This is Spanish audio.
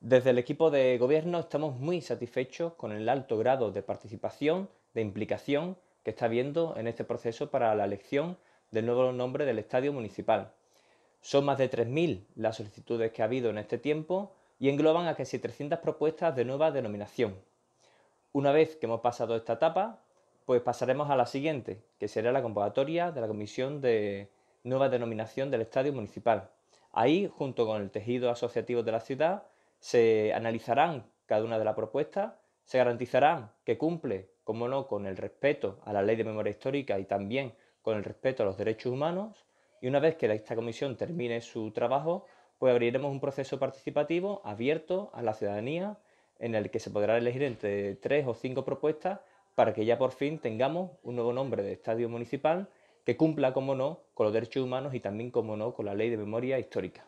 Desde el equipo de gobierno estamos muy satisfechos con el alto grado de participación, de implicación que está habiendo en este proceso para la elección del nuevo nombre del estadio municipal. Son más de 3.000 las solicitudes que ha habido en este tiempo y engloban a casi 300 propuestas de nueva denominación. Una vez que hemos pasado esta etapa, pues pasaremos a la siguiente, que será la convocatoria de la Comisión de Nueva Denominación del Estadio Municipal. Ahí, junto con el tejido asociativo de la ciudad, se analizarán cada una de las propuestas, se garantizarán que cumple, como no, con el respeto a la ley de memoria histórica y también con el respeto a los derechos humanos, y una vez que esta comisión termine su trabajo, pues abriremos un proceso participativo abierto a la ciudadanía en el que se podrá elegir entre tres o cinco propuestas para que ya por fin tengamos un nuevo nombre de estadio municipal que cumpla, como no, con los derechos humanos y también, como no, con la ley de memoria histórica.